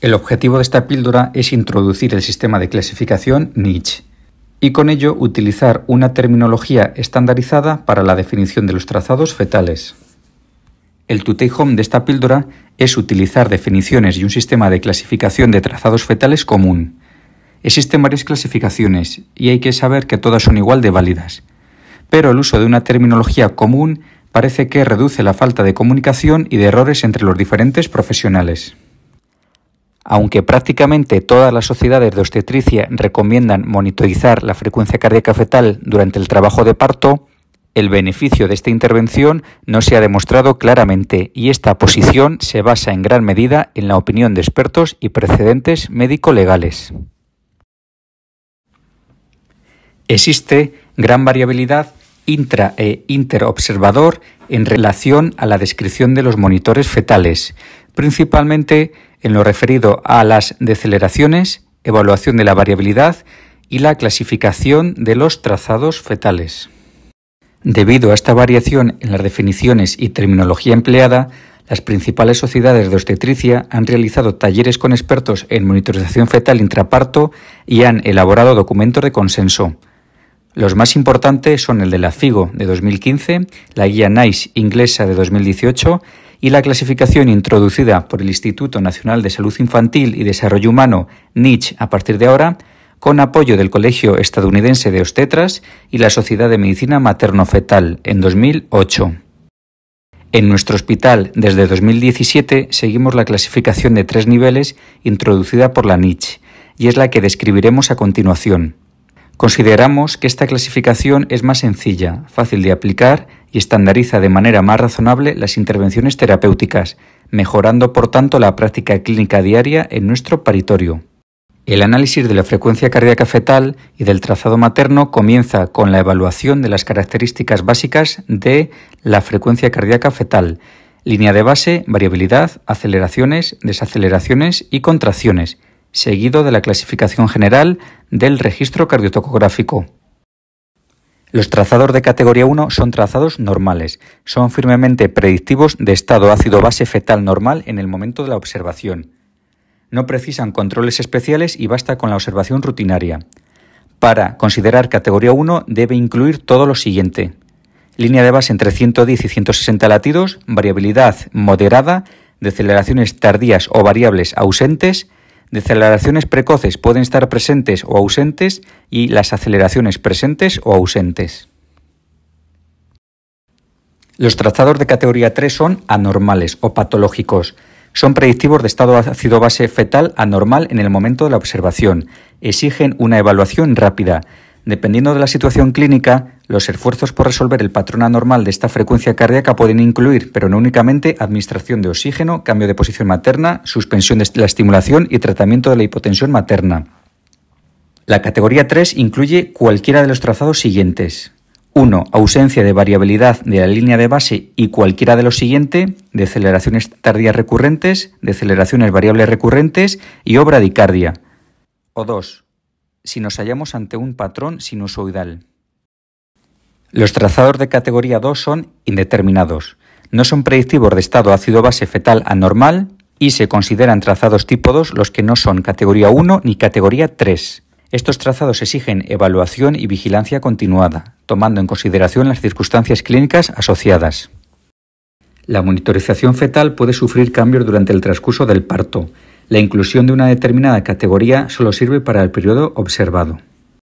El objetivo de esta píldora es introducir el sistema de clasificación Nietzsche y con ello utilizar una terminología estandarizada para la definición de los trazados fetales. El to home de esta píldora es utilizar definiciones y un sistema de clasificación de trazados fetales común. Existen varias clasificaciones y hay que saber que todas son igual de válidas, pero el uso de una terminología común parece que reduce la falta de comunicación y de errores entre los diferentes profesionales. Aunque prácticamente todas las sociedades de obstetricia recomiendan monitorizar la frecuencia cardíaca fetal durante el trabajo de parto, el beneficio de esta intervención no se ha demostrado claramente y esta posición se basa en gran medida en la opinión de expertos y precedentes médico-legales. Existe gran variabilidad intra e interobservador en relación a la descripción de los monitores fetales, principalmente en lo referido a las deceleraciones, evaluación de la variabilidad y la clasificación de los trazados fetales. Debido a esta variación en las definiciones y terminología empleada, las principales sociedades de obstetricia han realizado talleres con expertos en monitorización fetal intraparto y han elaborado documentos de consenso. Los más importantes son el de la FIGO de 2015, la guía NICE inglesa de 2018 y la clasificación introducida por el Instituto Nacional de Salud Infantil y Desarrollo Humano, NICH, a partir de ahora, con apoyo del Colegio Estadounidense de Ostetras y la Sociedad de Medicina Materno-Fetal en 2008. En nuestro hospital, desde 2017, seguimos la clasificación de tres niveles introducida por la NICH, y es la que describiremos a continuación. Consideramos que esta clasificación es más sencilla, fácil de aplicar y estandariza de manera más razonable las intervenciones terapéuticas, mejorando por tanto la práctica clínica diaria en nuestro paritorio. El análisis de la frecuencia cardíaca fetal y del trazado materno comienza con la evaluación de las características básicas de la frecuencia cardíaca fetal, línea de base, variabilidad, aceleraciones, desaceleraciones y contracciones, seguido de la clasificación general del registro cardiotocográfico. Los trazados de categoría 1 son trazados normales, son firmemente predictivos de estado ácido-base fetal normal en el momento de la observación. No precisan controles especiales y basta con la observación rutinaria. Para considerar categoría 1 debe incluir todo lo siguiente. Línea de base entre 110 y 160 latidos, variabilidad moderada, deceleraciones tardías o variables ausentes, Deceleraciones precoces pueden estar presentes o ausentes y las aceleraciones presentes o ausentes. Los trazados de categoría 3 son anormales o patológicos. Son predictivos de estado ácido-base fetal anormal en el momento de la observación. Exigen una evaluación rápida. Dependiendo de la situación clínica, los esfuerzos por resolver el patrón anormal de esta frecuencia cardíaca pueden incluir, pero no únicamente, administración de oxígeno, cambio de posición materna, suspensión de la estimulación y tratamiento de la hipotensión materna. La categoría 3 incluye cualquiera de los trazados siguientes. 1. Ausencia de variabilidad de la línea de base y cualquiera de los siguientes, deceleraciones tardías recurrentes, deceleraciones variables recurrentes y obra dicardia. O 2. Si nos hallamos ante un patrón sinusoidal. Los trazados de categoría 2 son indeterminados. No son predictivos de estado ácido-base fetal anormal y se consideran trazados tipo 2 los que no son categoría 1 ni categoría 3. Estos trazados exigen evaluación y vigilancia continuada, tomando en consideración las circunstancias clínicas asociadas. La monitorización fetal puede sufrir cambios durante el transcurso del parto. La inclusión de una determinada categoría solo sirve para el periodo observado.